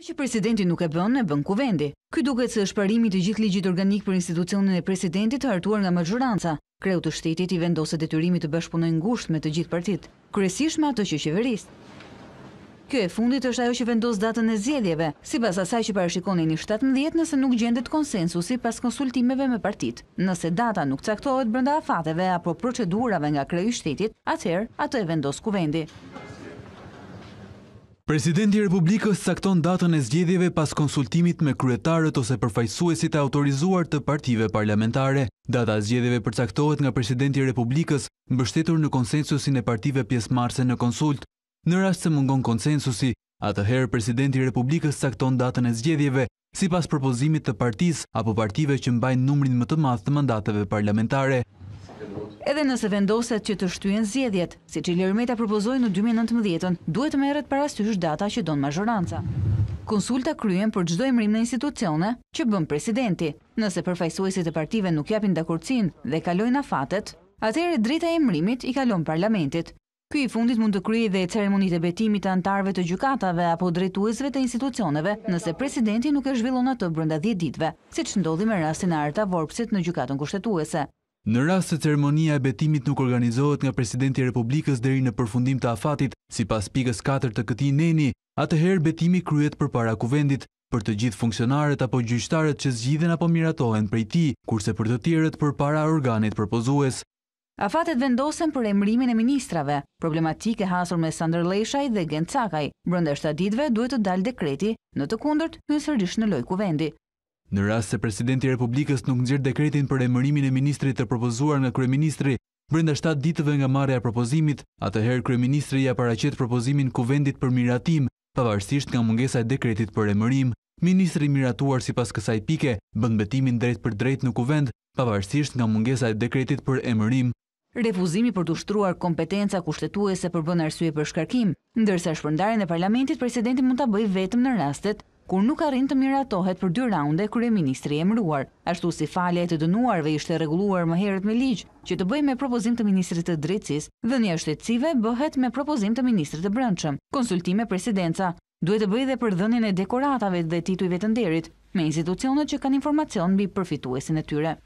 që presidenti nuk e bën, e bën kuvendi. Ky duket se është parimi të gjithë ligjit organik për institucionin e presidentit të hartuar nga majoranca. Kreu të shtetit i vendose detyrimi të bashkëpunojë ngusht me të gjithë partitë, kryesisht me ato që qeverisë. Kjo e fundit është ajo që vendos datën e zgjedhjeve, sipas asaj që parashikonin një 17 nëse nuk gjendet konsensusi pas konsultimeve me partitë. Nëse data nuk caktohet brenda afateve apo procedurave nga kreu i shtetit, atëherë atë e vendos kuvendi. Presidenti Republikës sakton datën e zgjedhjeve pas konsultimit me kryetarët ose përfajsuesit e autorizuar të partive parlamentare. Data zgjedhjeve përcaktohet nga Presidenti Republikës mbështetur në konsensusin e partive pjesë marse në konsult. Në rast se mungon konsensusi, atëherë Presidenti Republikës sakton datën e zgjedhjeve si pas propozimit të partis apo partive që mbajnë numrin më të math të mandateve parlamentare edhe nëse vendoset që të shtuen zjedjet, si që lërmeta propozojnë në 2019-ën, duhet me erët parasysh data që donë mazhoranca. Konsulta kryen për gjdoj mrim në institucione që bën presidenti. Nëse përfajsuesit e partive nuk japin dhe kurcin dhe kalojnë a fatet, drita e mrimit i kalon parlamentit. Ky i fundit mund të kryi dhe ceremonit e betimit të antarve të gjukatave apo drejtuesve të institucioneve nëse presidenti nuk e zhvillon atë brënda 10 ditve, si që ndodhi me rastin e arta vorpsit në gjukatën kushtetuese. Në rast se ceremonia e betimit nuk organizohet nga presidenti Republikës deri në përfundim të afatit, si pas pikës 4 të këti neni, atëherë betimi kryet për para kuvendit, për të gjithë funksionaret apo gjyqtaret që zgjidhen apo miratohen prej ti, kurse për të tjeret për para organit përpozues. Afatet vendosen për emrimin e ministrave, problematike hasur me Sander Leshaj dhe Gencakaj, Cakaj. Brënda 7 duhet të dalë dekreti, në të kundërt, në sërgjish në loj kuvendi. Në rast se presidenti Republikës nuk nxjerr dekretin për emërimin e ministrit të propozuar nga kryeministri brenda 7 ditëve nga marrja e propozimit, atëherë kryeministri ja paraqet propozimin kuvendit për miratim, pavarësisht nga mungesa e dekretit për emërim. Ministri miratuar sipas kësaj pike bën betimin drejt për drejt në kuvend, pavarësisht nga mungesa e dekretit për emërim. Refuzimi për të ushtruar kompetenca kushtetuese për bën arsye për shkarkim, ndërsa shpërndarën e parlamentit presidenti mund ta bëj vetëm në rastet kur nuk arin të miratohet për dy raunde kërë e ministri e mëruar. Ashtu si falje e të dënuarve ishte reguluar më herët me ligjë që të bëj me propozim të ministrit të drecis dhe një është të cive bëhet me propozim të ministrit të brëndshëm. Konsultime presidenca duhet të bëj dhe për dhënin e dekoratave dhe tituive të nderit me institucionet që kanë informacion bëj përfituesin e tyre.